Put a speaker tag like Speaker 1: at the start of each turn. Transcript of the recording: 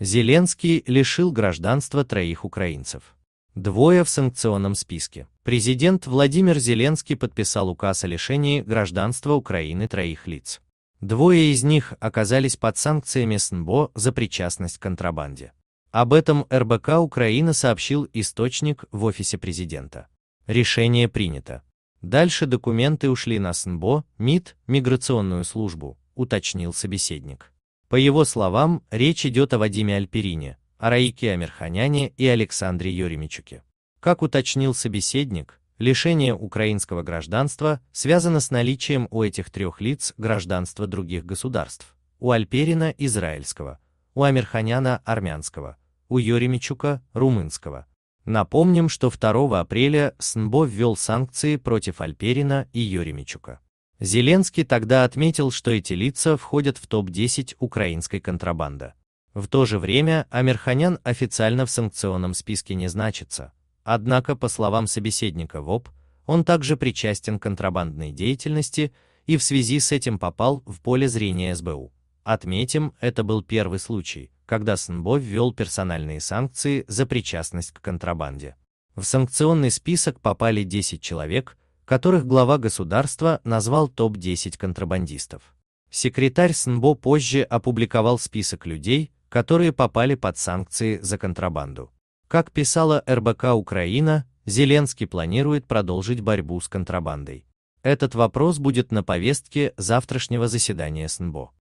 Speaker 1: Зеленский лишил гражданства троих украинцев. Двое в санкционном списке. Президент Владимир Зеленский подписал указ о лишении гражданства Украины троих лиц. Двое из них оказались под санкциями СНБО за причастность к контрабанде. Об этом РБК Украина сообщил источник в офисе президента. Решение принято. Дальше документы ушли на СНБО, МИД, миграционную службу, уточнил собеседник. По его словам, речь идет о Вадиме Альперине, Араике Амирханяне и Александре Юремичуке. Как уточнил собеседник, лишение украинского гражданства связано с наличием у этих трех лиц гражданства других государств, у Альперина – израильского, у Амирханяна – армянского, у Юремичука – румынского. Напомним, что 2 апреля СНБО ввел санкции против Альперина и Юремичука. Зеленский тогда отметил, что эти лица входят в топ-10 украинской контрабанды. В то же время Амирханян официально в санкционном списке не значится, однако, по словам собеседника ВОП, он также причастен к контрабандной деятельности и в связи с этим попал в поле зрения СБУ. Отметим, это был первый случай, когда СНБО ввел персональные санкции за причастность к контрабанде. В санкционный список попали 10 человек, которых глава государства назвал топ-10 контрабандистов. Секретарь СНБО позже опубликовал список людей, которые попали под санкции за контрабанду. Как писала РБК Украина, Зеленский планирует продолжить борьбу с контрабандой. Этот вопрос будет на повестке завтрашнего заседания СНБО.